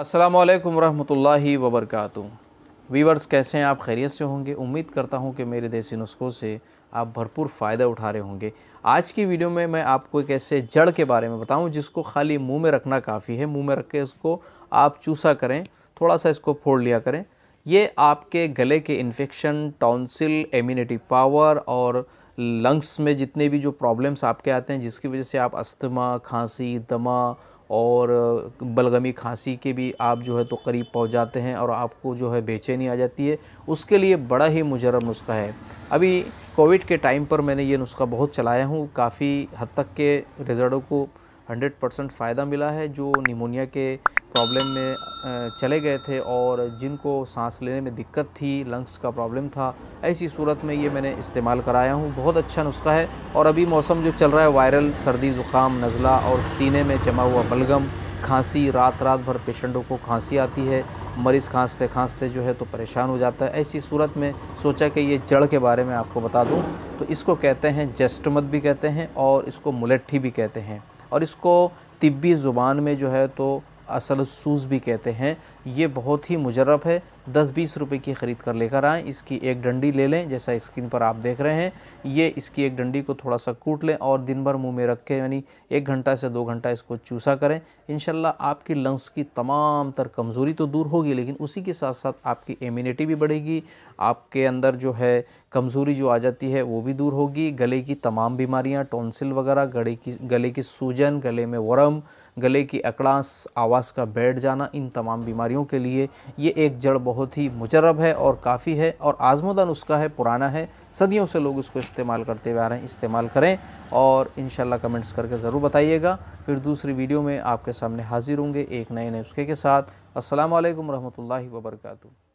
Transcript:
अस्सलाम वालेकुम रहमतुल्लाहि व बरकातुहू वीवर्स कैसे हैं आप खैरियत से होंगे उम्मीद करता हूं कि मेरे देसी नुस्खों से आप भरपूर फ़ायदा उठा रहे होंगे आज की वीडियो में मैं आपको एक ऐसे जड़ के बारे में बताऊं जिसको खाली मुंह में रखना काफ़ी है मुंह में रख के इसको आप चूसा करें थोड़ा सा इसको फोड़ लिया करें ये आपके गले के इन्फेक्शन टॉन्सिल इम्यूनिटी पावर और लंग्स में जितने भी जो प्रॉब्लम्स आपके आते हैं जिसकी वजह से आप अस्थमा खांसी दमा और बलगमी खांसी के भी आप जो है तो करीब पहुंच जाते हैं और आपको जो है बेचैनी आ जाती है उसके लिए बड़ा ही मुजरब नुस्खा है अभी कोविड के टाइम पर मैंने ये नुस्खा बहुत चलाया हूँ काफ़ी हद तक के रिजल्टों को 100 परसेंट फ़ायदा मिला है जो निमोनिया के प्रॉब्लम में चले गए थे और जिनको सांस लेने में दिक्कत थी लंग्स का प्रॉब्लम था ऐसी सूरत में ये मैंने इस्तेमाल कराया हूँ बहुत अच्छा नुस्खा है और अभी मौसम जो चल रहा है वायरल सर्दी ज़ुकाम नज़ला और सीने में जमा हुआ बलगम खांसी रात रात भर पेशेंटों को खांसी आती है मरीज़ खांसते खांसते जो है तो परेशान हो जाता है ऐसी सूरत में सोचा कि ये जड़ के बारे में आपको बता दूँ तो इसको कहते हैं जेस्टमत भी कहते हैं और इसको मुलट्ठी भी कहते हैं और इसको तिब्बी ज़ुबान में जो है तो असल सूज़ भी कहते हैं ये बहुत ही मुजरब है दस बीस रुपए की ख़रीद कर लेकर आएँ इसकी एक डंडी ले लें जैसा स्क्रीन पर आप देख रहे हैं ये इसकी एक डंडी को थोड़ा सा कूट लें और दिन भर मुँह में रख के यानी एक घंटा से दो घंटा इसको चूसा करें इन आपकी लंग्स की तमाम तर कमज़ोरी तो दूर होगी लेकिन उसी के साथ साथ आपकी इम्यूनिटी भी बढ़ेगी आपके अंदर जो है कमज़ोरी जो आ जाती है वो भी दूर होगी गले की तमाम बीमारियाँ टोंसिल वगैरह गले की गले की सूजन गले में वरम गले की अकड़ास आवाज़ का बैठ जाना इन तमाम बीमारियों के लिए ये एक जड़ बहुत ही मुजरब है और काफ़ी है और आजमदन नुस्खा है पुराना है सदियों से लोग उसको इस्तेमाल करते हुए आ रहे हैं इस्तेमाल करें और इन कमेंट्स करके ज़रूर बताइएगा फिर दूसरी वीडियो में आपके सामने हाज़िर होंगे एक नए नए नुस्खे के साथ असलम वरहमल वर्का